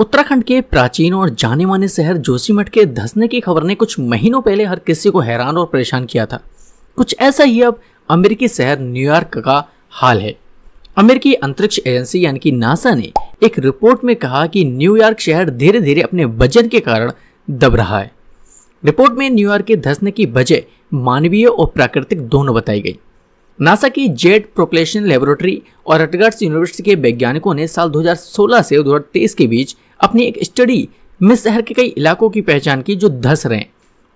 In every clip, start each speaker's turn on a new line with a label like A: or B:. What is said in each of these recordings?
A: उत्तराखंड के प्राचीन और जाने माने शहर जोशीमठ के धसने की खबर ने कुछ महीनों पहले हर किसी को हैरान और परेशान किया था कुछ ऐसा ही अब अमेरिकी शहर न्यूयॉर्क का हाल है अमेरिकी अंतरिक्ष एजेंसी यानी कि नासा ने एक रिपोर्ट में कहा कि न्यूयॉर्क शहर धीरे धीरे अपने वजन के कारण दब रहा है रिपोर्ट में न्यूयॉर्क के धसने की वजह मानवीय और प्राकृतिक दोनों बताई गई नासा की जेट प्रोपलेशन लेबोरेटरी और रटगर्स यूनिवर्सिटी के वैज्ञानिकों ने साल 2016 से 2023 के बीच अपनी एक स्टडी में शहर के कई इलाकों की पहचान की जो धस रहे हैं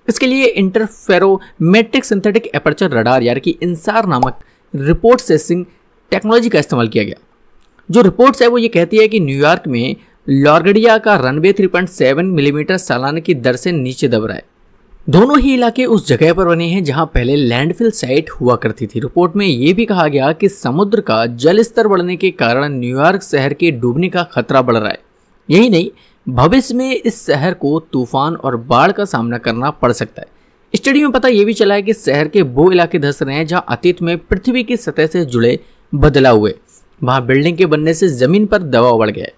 A: इसके लिए इंटरफेरोमेट्रिक सिंथेटिक एपर्चर रडार यानी कि इंसार नामक रिपोर्ट सेसिंग टेक्नोलॉजी का इस्तेमाल किया गया जो रिपोर्ट्स है वो ये कहती है कि न्यूयॉर्क में लॉर्गडिया का रनवे 3.7 मिलीमीटर सालाना की दर से नीचे दब रहा है दोनों ही इलाके उस जगह पर बने हैं जहां पहले लैंडफिल साइट हुआ करती थी रिपोर्ट में ये भी कहा गया कि समुद्र का जल स्तर बढ़ने के कारण न्यूयॉर्क शहर के डूबने का खतरा बढ़ रहा है यही नहीं भविष्य में इस शहर को तूफान और बाढ़ का सामना करना पड़ सकता है स्टडी में पता यह भी चला है कि शहर के वो इलाके धस रहे हैं जहां अतीत में पृथ्वी की सतह से जुड़े बदलाव हुए वहां बिल्डिंग के बनने से जमीन पर दबाव बढ़ गया है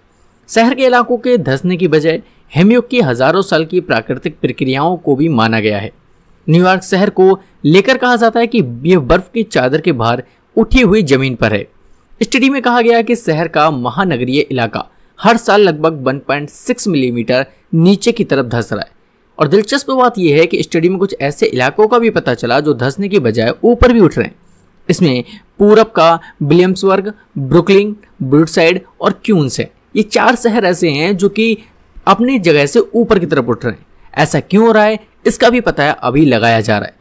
A: शहर के इलाकों के धसने की बजाय हेमयुग की हजारों साल की प्राकृतिक प्रक्रियाओं को भी माना गया है न्यूयॉर्क शहर को लेकर कहा जाता है कि यह बर्फ की चादर के बाहर उठी हुई जमीन पर है स्टडी में कहा गया कि शहर का महानगरीय इलाका हर साल लगभग 1.6 मिलीमीटर नीचे की तरफ धस रहा है और दिलचस्प बात यह है कि स्टडी में कुछ ऐसे इलाकों का भी पता चला जो धंसने की बजाय ऊपर भी उठ रहे हैं इसमें पूरब का विलियम्सवर्ग ब्रुकलिन ब्रुडसाइड और क्यूंस है ये चार शहर ऐसे हैं जो कि अपनी जगह से ऊपर की तरफ उठ रहे हैं ऐसा क्यों हो रहा है इसका भी पता है अभी लगाया जा रहा है